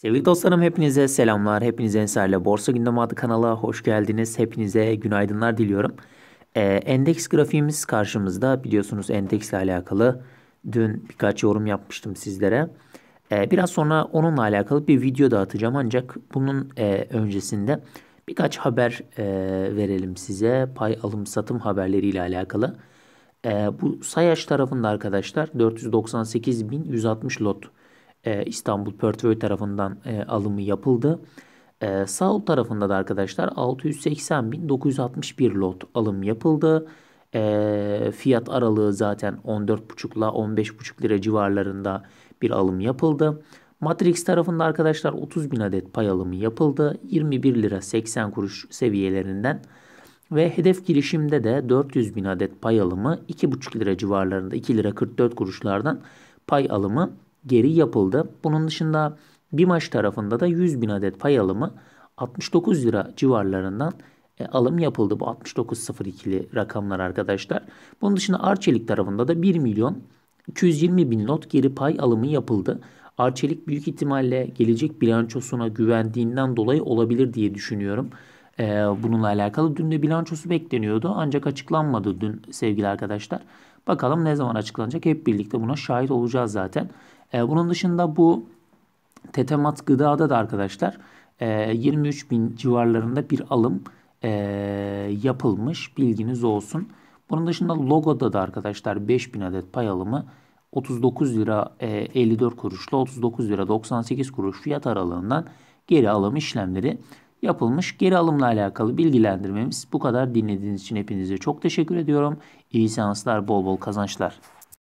Sevgili dostlarım hepinize selamlar. Hepinize Ensar'la Borsa Gündemi Adı kanala hoş geldiniz. Hepinize günaydınlar diliyorum. Ee, endeks grafiğimiz karşımızda. Biliyorsunuz endeksle alakalı dün birkaç yorum yapmıştım sizlere. Ee, biraz sonra onunla alakalı bir video da atacağım ancak bunun e, öncesinde birkaç haber e, verelim size. Pay alım satım haberleriyle alakalı. E, bu Sayaç tarafında arkadaşlar 498.160 lot e, İstanbul Portföy tarafından e, alımı yapıldı. E, Sağol tarafında da arkadaşlar 680.961 lot alım yapıldı. E, fiyat aralığı zaten 14.5 ile 15.5 lira civarlarında bir alım yapıldı. Matrix tarafında arkadaşlar 30 bin adet pay alımı yapıldı. 21 lira 80 kuruş seviyelerinden ve hedef girişimde de 400 bin adet pay alımı 2,5 lira civarlarında 2 lira 44 kuruşlardan pay alımı geri yapıldı. Bunun dışında BİMAŞ tarafında da 100 bin adet pay alımı 69 lira civarlarından e, alım yapıldı. Bu 69.02'li rakamlar arkadaşlar. Bunun dışında Arçelik tarafında da 1 milyon 220 bin not geri pay alımı yapıldı. Arçelik büyük ihtimalle gelecek bilançosuna güvendiğinden dolayı olabilir diye düşünüyorum. Ee, bununla alakalı. Dün de bilançosu bekleniyordu ancak açıklanmadı dün sevgili arkadaşlar. Bakalım ne zaman açıklanacak hep birlikte buna şahit olacağız zaten. Ee, bunun dışında bu tetemat gıdada da arkadaşlar 23 e, bin civarlarında bir alım e, yapılmış bilginiz olsun. Bunun dışında logoda da arkadaşlar 5000 adet pay alımı 39 lira 54 kuruşlu 39 lira 98 kuruş fiyat aralığından geri alım işlemleri yapılmış geri alımla alakalı bilgilendirmemiz bu kadar. Dinlediğiniz için hepinize çok teşekkür ediyorum. İyi seanslar, bol bol kazançlar.